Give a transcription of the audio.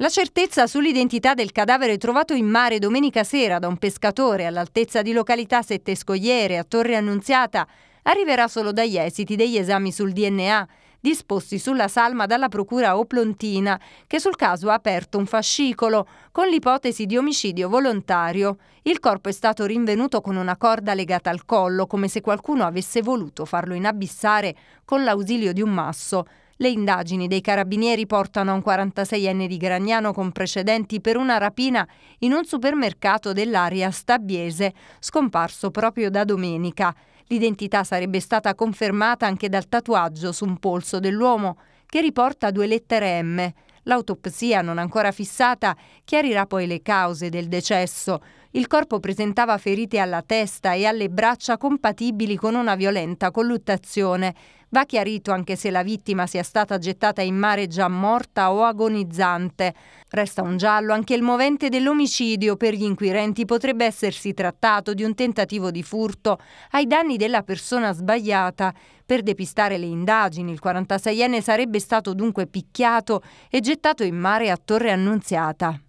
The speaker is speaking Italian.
La certezza sull'identità del cadavere trovato in mare domenica sera da un pescatore all'altezza di località Sette Scogliere a Torre Annunziata arriverà solo dagli esiti degli esami sul DNA disposti sulla salma dalla procura oplontina che sul caso ha aperto un fascicolo con l'ipotesi di omicidio volontario. Il corpo è stato rinvenuto con una corda legata al collo come se qualcuno avesse voluto farlo inabissare con l'ausilio di un masso. Le indagini dei carabinieri portano a un 46enne di Gragnano con precedenti per una rapina in un supermercato dell'area stabiese, scomparso proprio da domenica. L'identità sarebbe stata confermata anche dal tatuaggio su un polso dell'uomo, che riporta due lettere M. L'autopsia, non ancora fissata, chiarirà poi le cause del decesso. Il corpo presentava ferite alla testa e alle braccia compatibili con una violenta colluttazione. Va chiarito anche se la vittima sia stata gettata in mare già morta o agonizzante. Resta un giallo anche il movente dell'omicidio. Per gli inquirenti potrebbe essersi trattato di un tentativo di furto ai danni della persona sbagliata. Per depistare le indagini, il 46enne sarebbe stato dunque picchiato e gettato in mare a Torre Annunziata.